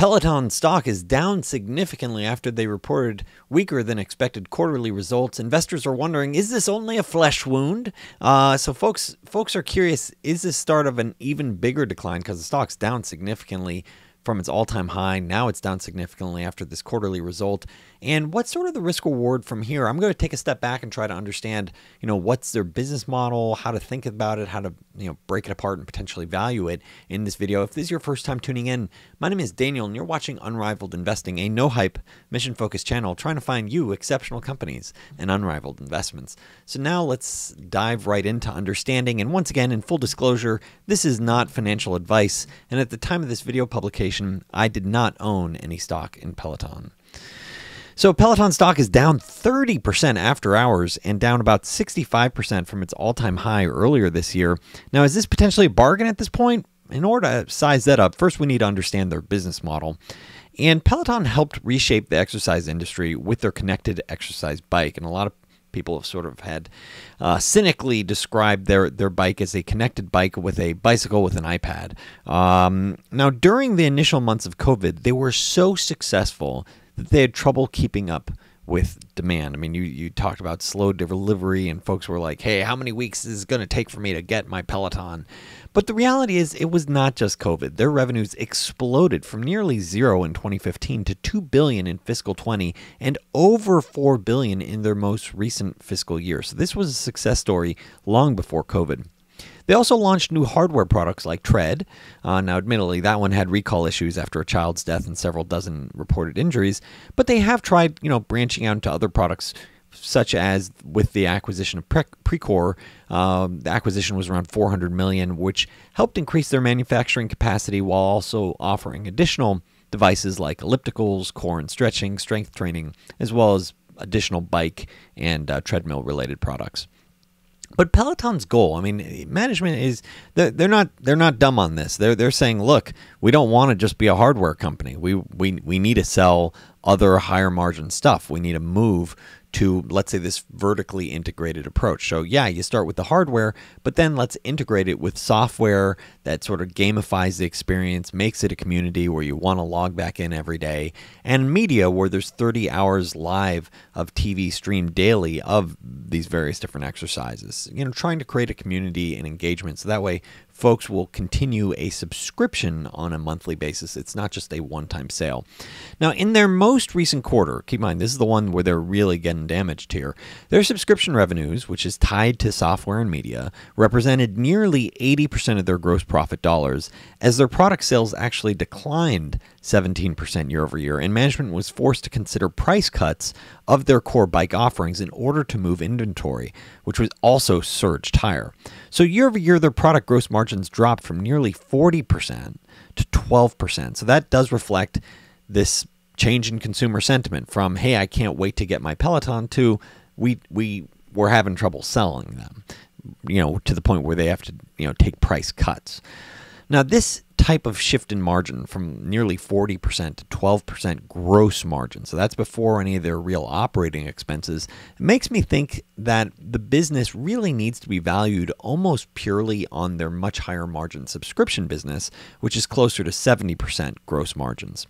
Peloton stock is down significantly after they reported weaker than expected quarterly results. Investors are wondering, is this only a flesh wound? Uh, so folks, folks are curious, is this start of an even bigger decline because the stock's down significantly? from its all time high. Now it's down significantly after this quarterly result. And what's sort of the risk reward from here? I'm going to take a step back and try to understand, you know, what's their business model, how to think about it, how to, you know, break it apart and potentially value it in this video. If this is your first time tuning in, my name is Daniel and you're watching Unrivaled Investing, a no hype, mission focused channel trying to find you exceptional companies and unrivaled investments. So now let's dive right into understanding. And once again, in full disclosure, this is not financial advice. And at the time of this video publication, I did not own any stock in Peloton. So Peloton stock is down 30% after hours and down about 65% from its all-time high earlier this year. Now, is this potentially a bargain at this point? In order to size that up, first we need to understand their business model. And Peloton helped reshape the exercise industry with their connected exercise bike. And a lot of people have sort of had uh, cynically described their, their bike as a connected bike with a bicycle with an iPad. Um, now, during the initial months of COVID, they were so successful that they had trouble keeping up with demand. I mean, you, you talked about slow delivery, and folks were like, hey, how many weeks is it going to take for me to get my Peloton? But the reality is, it was not just COVID. Their revenues exploded from nearly zero in 2015 to 2 billion in fiscal 20 and over 4 billion in their most recent fiscal year. So this was a success story long before COVID. They also launched new hardware products like Tread. Uh, now, admittedly, that one had recall issues after a child's death and several dozen reported injuries, but they have tried, you know, branching out into other products such as with the acquisition of Pre- Precor, um, the acquisition was around 400 million, which helped increase their manufacturing capacity while also offering additional devices like ellipticals, core and stretching, strength training, as well as additional bike and uh, treadmill related products. But Peloton's goal, I mean, management is they're not they're not dumb on this. They're they're saying, look, we don't want to just be a hardware company. We we we need to sell other higher margin stuff. We need to move to, let's say, this vertically integrated approach. So, yeah, you start with the hardware, but then let's integrate it with software that sort of gamifies the experience, makes it a community where you want to log back in every day, and media where there's 30 hours live of TV streamed daily of these various different exercises. You know, trying to create a community and engagement so that way folks will continue a subscription on a monthly basis. It's not just a one time sale. Now, in their most recent quarter, keep in mind this is the one where they're really getting damaged here, their subscription revenues, which is tied to software and media, represented nearly 80% of their gross profit dollars as their product sales actually declined 17% year over year, and management was forced to consider price cuts of their core bike offerings in order to move inventory, which was also surged higher. So, year over year, their product gross margins dropped from nearly 40% to 12%. So, that does reflect this change in consumer sentiment from, hey, I can't wait to get my Peloton to, we, we were having trouble selling them, you know, to the point where they have to, you know, take price cuts. Now, this type of shift in margin from nearly 40% to 12% gross margin. So that's before any of their real operating expenses. It makes me think that the business really needs to be valued almost purely on their much higher margin subscription business, which is closer to 70% gross margins.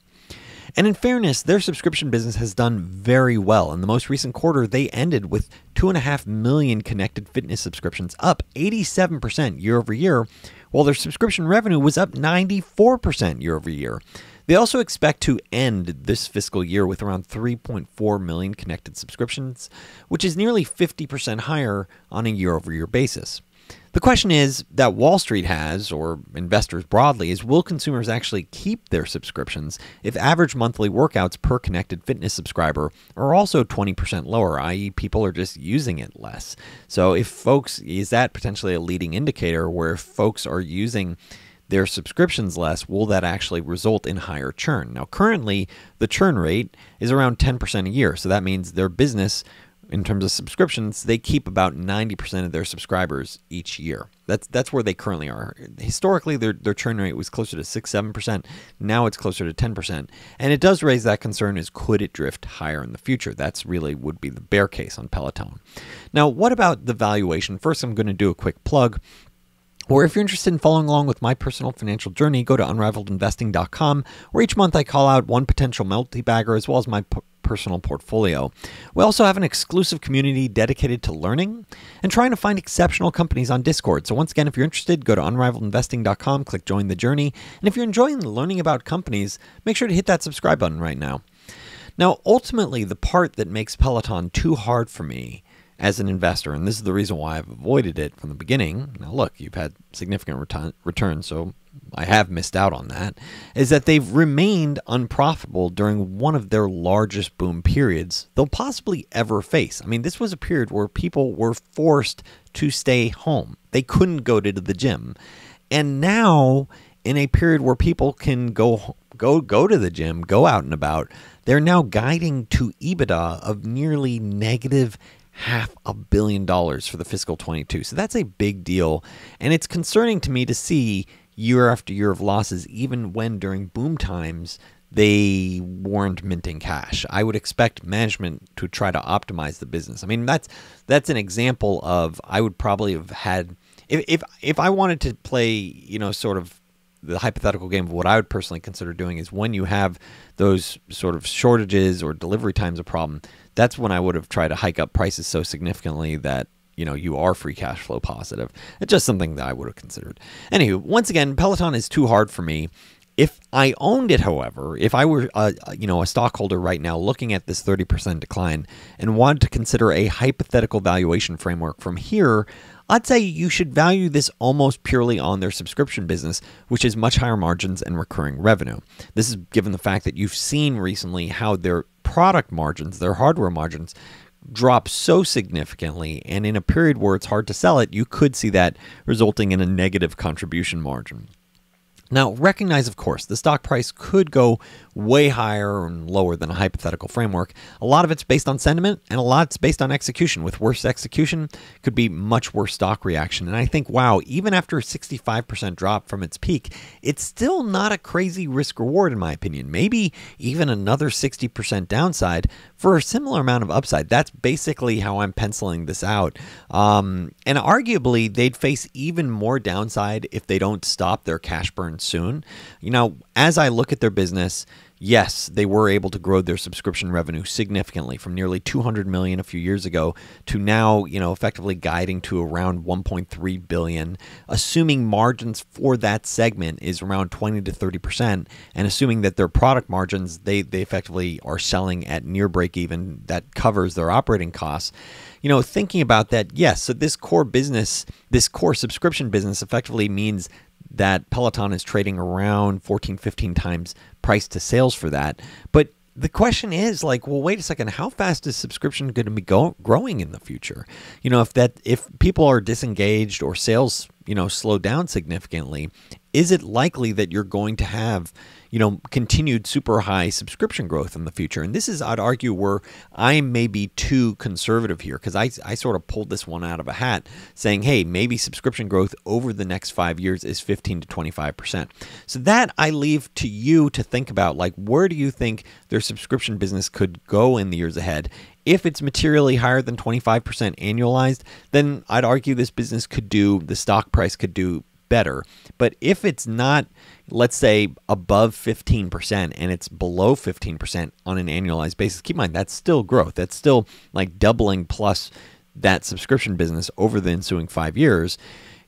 And in fairness, their subscription business has done very well. In the most recent quarter, they ended with 2.5 million connected fitness subscriptions, up 87% year over year, while their subscription revenue was up 94% year over year. They also expect to end this fiscal year with around 3.4 million connected subscriptions, which is nearly 50% higher on a year over year basis. The question is that Wall Street has, or investors broadly, is will consumers actually keep their subscriptions if average monthly workouts per connected fitness subscriber are also 20% lower, i.e., people are just using it less? So, if folks, is that potentially a leading indicator where if folks are using their subscriptions less, will that actually result in higher churn? Now, currently, the churn rate is around 10% a year. So that means their business in terms of subscriptions, they keep about 90% of their subscribers each year. That's that's where they currently are. Historically, their, their churn rate was closer to 6 7%. Now it's closer to 10%. And it does raise that concern is could it drift higher in the future? That's really would be the bear case on Peloton. Now, what about the valuation? First, I'm going to do a quick plug. Or if you're interested in following along with my personal financial journey, go to unrivaledinvesting.com, where each month I call out one potential multi bagger as well as my personal portfolio. We also have an exclusive community dedicated to learning and trying to find exceptional companies on Discord. So, once again, if you're interested, go to unrivaledinvesting.com, click join the journey. And if you're enjoying learning about companies, make sure to hit that subscribe button right now. Now, ultimately, the part that makes Peloton too hard for me as an investor. And this is the reason why I've avoided it from the beginning. Now, look, you've had significant return, so I have missed out on that. Is that they've remained unprofitable during one of their largest boom periods they'll possibly ever face. I mean, this was a period where people were forced to stay home, they couldn't go to the gym. And now, in a period where people can go go go to the gym, go out and about, they're now guiding to EBITDA of nearly negative half a billion dollars for the fiscal 22. So that's a big deal. And it's concerning to me to see year after year of losses, even when during boom times they weren't minting cash. I would expect management to try to optimize the business. I mean, that's that's an example of I would probably have had if if, if I wanted to play, you know, sort of the hypothetical game of what I would personally consider doing is when you have those sort of shortages or delivery times a problem, that's when I would have tried to hike up prices so significantly that you know you are free cash flow positive. It's just something that I would have considered. Anywho, once again, Peloton is too hard for me. If I owned it, however, if I were a, uh, you know a stockholder right now looking at this 30% decline and wanted to consider a hypothetical valuation framework from here, I'd say you should value this almost purely on their subscription business, which is much higher margins and recurring revenue. This is given the fact that you've seen recently how their product margins, their hardware margins, drop so significantly, and in a period where it's hard to sell it, you could see that resulting in a negative contribution margin. Now, recognize, of course, the stock price could go way higher and lower than a hypothetical framework. A lot of it's based on sentiment, and a lot's based on execution. With worse execution, could be much worse stock reaction. And I think, wow, even after a 65% drop from its peak, it's still not a crazy risk reward, in my opinion. Maybe even another 60% downside for a similar amount of upside. That's basically how I'm penciling this out. Um, and arguably, they'd face even more downside if they don't stop their cash burn soon. You know, as I look at their business, yes, they were able to grow their subscription revenue significantly from nearly 200 million a few years ago to now, you know, effectively guiding to around 1.3 billion, assuming margins for that segment is around 20 to 30% and assuming that their product margins they they effectively are selling at near break even that covers their operating costs. You know, thinking about that, yes, so this core business, this core subscription business effectively means that Peloton is trading around 14, 15 times price to sales for that. But the question is like, well, wait a second, how fast is subscription going to be go- growing in the future? You know, if that if people are disengaged or sales, you know, slow down significantly, is it likely that you're going to have you know, continued super high subscription growth in the future. And this is, I'd argue, where I may be too conservative here because I, I sort of pulled this one out of a hat saying, hey, maybe subscription growth over the next five years is 15 to 25%. So that I leave to you to think about, like, where do you think their subscription business could go in the years ahead? If it's materially higher than 25% annualized, then I'd argue this business could do, the stock price could do better. But if it's not, let's say, above 15% and it's below 15% on an annualized basis, keep in mind that's still growth. That's still like doubling plus that subscription business over the ensuing five years.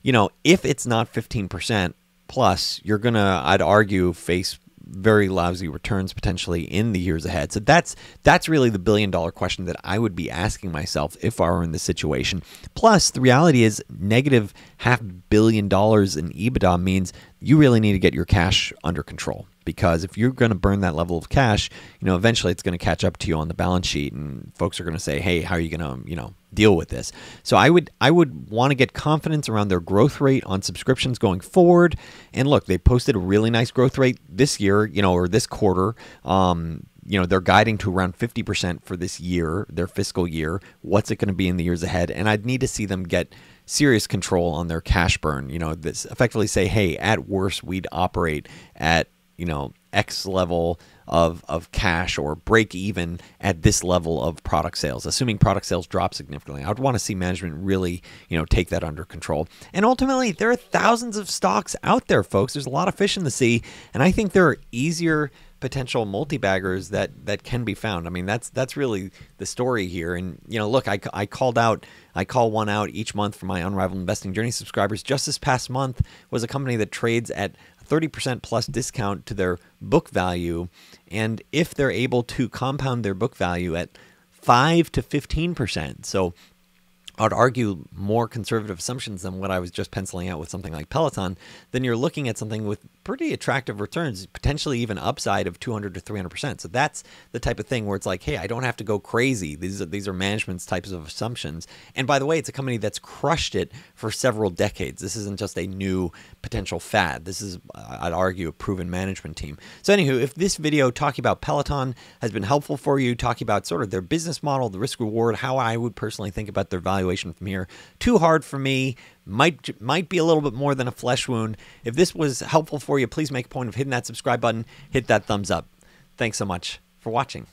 You know, if it's not 15% plus, you're going to, I'd argue, face very lousy returns potentially in the years ahead. So that's that's really the billion dollar question that I would be asking myself if I were in this situation. Plus, the reality is negative half billion dollars in EBITDA means you really need to get your cash under control because if you're going to burn that level of cash, you know, eventually it's going to catch up to you on the balance sheet and folks are going to say, "Hey, how are you going to, you know, deal with this?" So I would I would want to get confidence around their growth rate on subscriptions going forward. And look, they posted a really nice growth rate this year, you know, or this quarter. Um, you know they're guiding to around 50% for this year their fiscal year what's it going to be in the years ahead and i'd need to see them get serious control on their cash burn you know this effectively say hey at worst we'd operate at you know X level of of cash or break even at this level of product sales, assuming product sales drop significantly. I would want to see management really, you know, take that under control. And ultimately, there are thousands of stocks out there, folks. There's a lot of fish in the sea, and I think there are easier potential multi-baggers that that can be found. I mean, that's that's really the story here. And you know, look, I, I called out, I call one out each month for my Unrivaled Investing Journey subscribers. Just this past month was a company that trades at 30% plus discount to their book value. And if they're able to compound their book value at 5 to 15%, so I'd argue more conservative assumptions than what I was just penciling out with something like Peloton, then you're looking at something with pretty attractive returns, potentially even upside of 200 to 300 percent. So that's the type of thing where it's like, hey, I don't have to go crazy. These are, these are management's types of assumptions. And by the way, it's a company that's crushed it for several decades. This isn't just a new potential fad. This is, I'd argue, a proven management team. So anywho, if this video talking about Peloton has been helpful for you, talking about sort of their business model, the risk reward, how I would personally think about their value evaluation from here. Too hard for me. Might might be a little bit more than a flesh wound. If this was helpful for you, please make a point of hitting that subscribe button, hit that thumbs up. Thanks so much for watching.